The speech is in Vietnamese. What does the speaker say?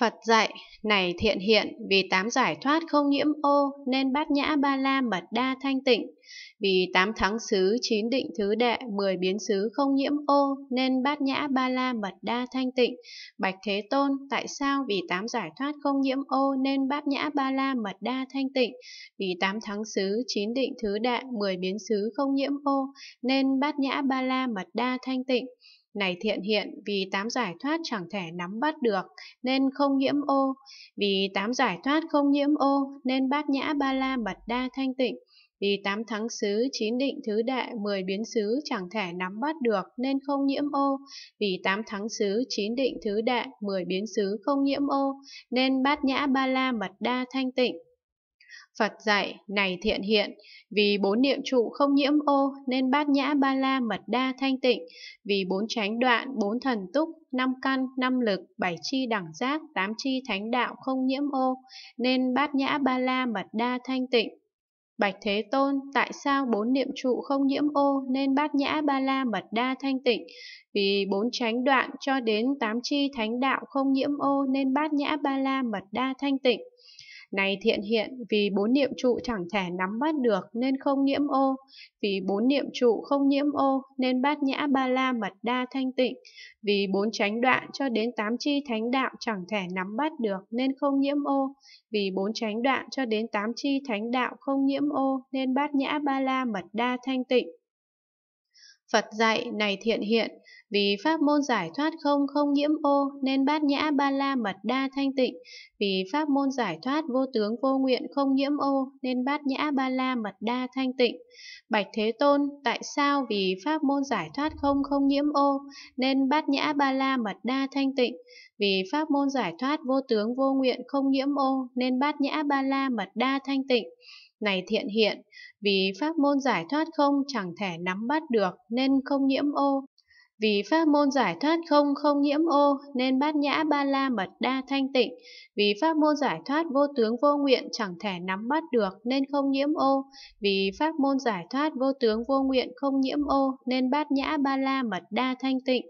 Phật dạy, này thiện hiện, vì tám giải thoát không nhiễm ô, nên bát nhã ba la mật đa thanh tịnh. Vì tám thắng xứ, chín định thứ đệ, mười biến xứ không nhiễm ô, nên bát nhã ba la mật đa thanh tịnh. Bạch Thế Tôn, tại sao vì tám giải thoát không nhiễm ô, nên bát nhã ba la mật đa thanh tịnh? Vì tám thắng xứ, chín định thứ đệ, mười biến xứ không nhiễm ô, nên bát nhã ba la mật đa thanh tịnh. Này thiện hiện vì tám giải thoát chẳng thể nắm bắt được nên không nhiễm ô, vì tám giải thoát không nhiễm ô nên bát nhã ba la mật đa thanh tịnh, vì tám thắng xứ, chín định thứ đệ, mười biến xứ chẳng thể nắm bắt được nên không nhiễm ô. Vì tám thắng xứ, chín định thứ đệ, mười biến xứ không nhiễm ô, nên bát nhã ba la mật đa thanh tịnh. Phật dạy, này thiện hiện, vì bốn niệm trụ không nhiễm ô nên bát nhã ba la mật đa thanh tịnh, vì bốn tránh đoạn, bốn thần túc, năm căn, năm lực, bảy chi đẳng giác, tám chi thánh đạo không nhiễm ô nên bát nhã ba la mật đa thanh tịnh. Bạch Thế Tôn, tại sao bốn niệm trụ không nhiễm ô nên bát nhã ba la mật đa thanh tịnh? Vì bốn tránh đoạn cho đến tám chi thánh đạo không nhiễm ô nên bát nhã ba la mật đa thanh tịnh. Này thiện hiện, vì bốn niệm trụ chẳng thể nắm bắt được nên không nhiễm ô, vì bốn niệm trụ không nhiễm ô nên bát nhã ba la mật đa thanh tịnh, vì bốn chánh đoạn cho đến tám chi thánh đạo chẳng thể nắm bắt được nên không nhiễm ô, vì bốn chánh đoạn cho đến tám chi thánh đạo không nhiễm ô nên bát nhã ba la mật đa thanh tịnh. Phật dạy này thiện hiện, vì pháp môn giải thoát không không nhiễm ô nên bát nhã ba la mật đa thanh tịnh, vì pháp môn giải thoát vô tướng vô nguyện không nhiễm ô nên bát nhã ba la mật đa thanh tịnh. Bạch Thế Tôn, tại sao vì pháp môn giải thoát không không nhiễm ô nên bát nhã ba la mật đa thanh tịnh, vì pháp môn giải thoát vô tướng vô nguyện không nhiễm ô nên bát nhã ba la mật đa thanh tịnh này thiện hiện, vì pháp môn giải thoát không chẳng thể nắm bắt được nên không nhiễm ô. Vì pháp môn giải thoát không không nhiễm ô nên bát nhã ba la mật đa thanh tịnh. Vì pháp môn giải thoát vô tướng vô nguyện chẳng thể nắm bắt được nên không nhiễm ô. Vì pháp môn giải thoát vô tướng vô nguyện không nhiễm ô nên bát nhã ba la mật đa thanh tịnh.